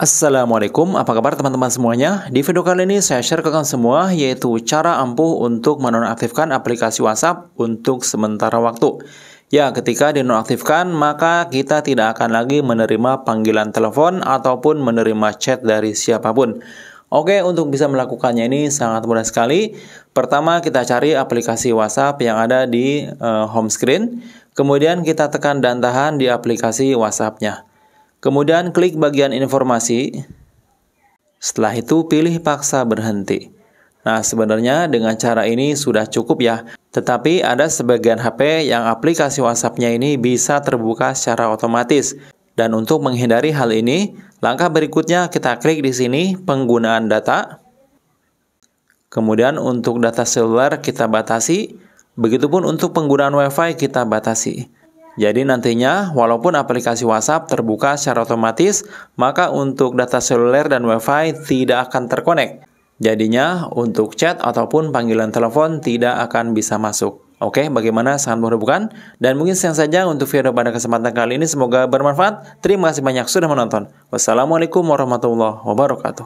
Assalamualaikum, apa kabar teman-teman semuanya? Di video kali ini saya share ke kalian semua yaitu cara ampuh untuk menonaktifkan aplikasi WhatsApp untuk sementara waktu. Ya, ketika dinonaktifkan maka kita tidak akan lagi menerima panggilan telepon ataupun menerima chat dari siapapun. Oke, untuk bisa melakukannya ini sangat mudah sekali. Pertama, kita cari aplikasi WhatsApp yang ada di uh, home screen. Kemudian kita tekan dan tahan di aplikasi WhatsApp-nya. Kemudian klik bagian informasi. Setelah itu pilih paksa berhenti. Nah, sebenarnya dengan cara ini sudah cukup ya. Tetapi ada sebagian HP yang aplikasi WhatsApp-nya ini bisa terbuka secara otomatis. Dan untuk menghindari hal ini, langkah berikutnya kita klik di sini penggunaan data. Kemudian untuk data seluler kita batasi, begitupun untuk penggunaan WiFi kita batasi. Jadi nantinya, walaupun aplikasi WhatsApp terbuka secara otomatis, maka untuk data seluler dan WiFi tidak akan terkonek. Jadinya, untuk chat ataupun panggilan telepon tidak akan bisa masuk. Oke, bagaimana sangat mudah bukan? Dan mungkin sekian saja untuk video pada kesempatan kali ini. Semoga bermanfaat. Terima kasih banyak sudah menonton. Wassalamualaikum warahmatullahi wabarakatuh.